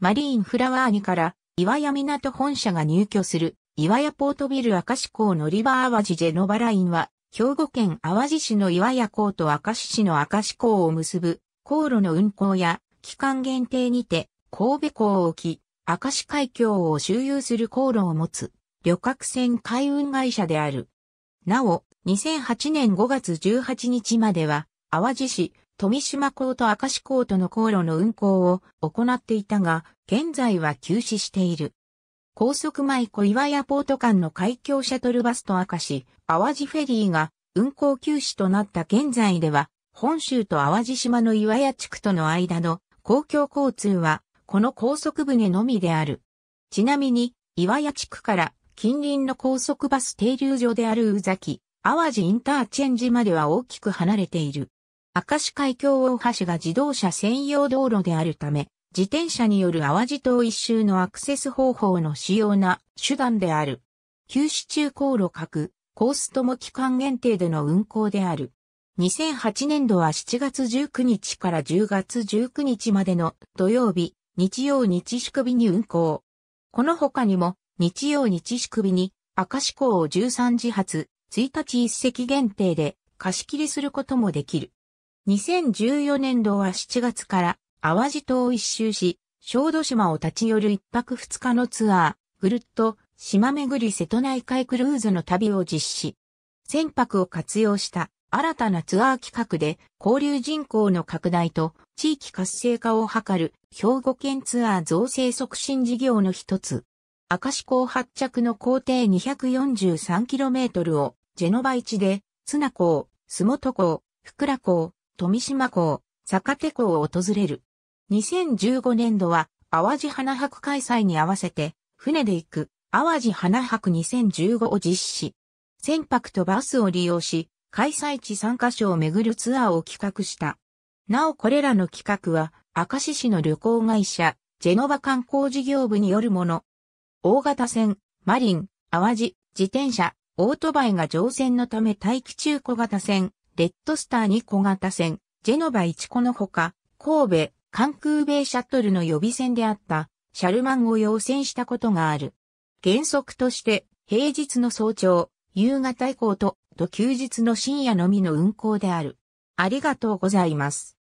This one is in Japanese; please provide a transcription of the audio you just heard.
マリーンフラワーニから岩屋港本社が入居する岩屋ポートビル赤石港のリバー淡路ジェノバラインは兵庫県淡路市の岩屋港と赤石市の赤石港を結ぶ航路の運航や期間限定にて神戸港を置き、赤石海峡を周遊する航路を持つ旅客船海運会社である。なお、2008年5月18日までは、淡路市富島港と明石港との航路の運航を行っていたが、現在は休止している。高速舞子岩屋ポート間の海峡シャトルバスと明石、淡路フェリーが運航休止となった現在では、本州と淡路島の岩屋地区との間の公共交通は、この高速船のみである。ちなみに、岩屋地区から近隣の高速バス停留所である宇崎、淡路インターチェンジまでは大きく離れている。明石海峡大橋が自動車専用道路であるため、自転車による淡路島一周のアクセス方法の主要な手段である。休止中航路各、コースとも期間限定での運行である。2008年度は7月19日から10月19日までの土曜日、日曜日組日に運行。この他にも、日曜日組日に、明石港を13時発、1日一席限定で貸し切りすることもできる。2014年度は7月から淡路島を一周し、小豆島を立ち寄る一泊二日のツアー、ぐるっと島巡り瀬戸内海クルーズの旅を実施。船舶を活用した新たなツアー企画で交流人口の拡大と地域活性化を図る兵庫県ツアー造成促進事業の一つ。明石港発着の工程 243km をジェノバ市で、綱港、洲本港、福良港、富島港、坂手港を訪れる。2015年度は、淡路花博開催に合わせて、船で行く、淡路花博2015を実施。船舶とバスを利用し、開催地3カ所を巡るツアーを企画した。なおこれらの企画は、明石市の旅行会社、ジェノバ観光事業部によるもの。大型船、マリン、淡路、自転車、オートバイが乗船のため待機中小型船、レッドスター2小型船、ジェノバ1個のほか、神戸、関空米シャトルの予備船であった、シャルマンを要請したことがある。原則として、平日の早朝、夕方以降と、と休日の深夜のみの運航である。ありがとうございます。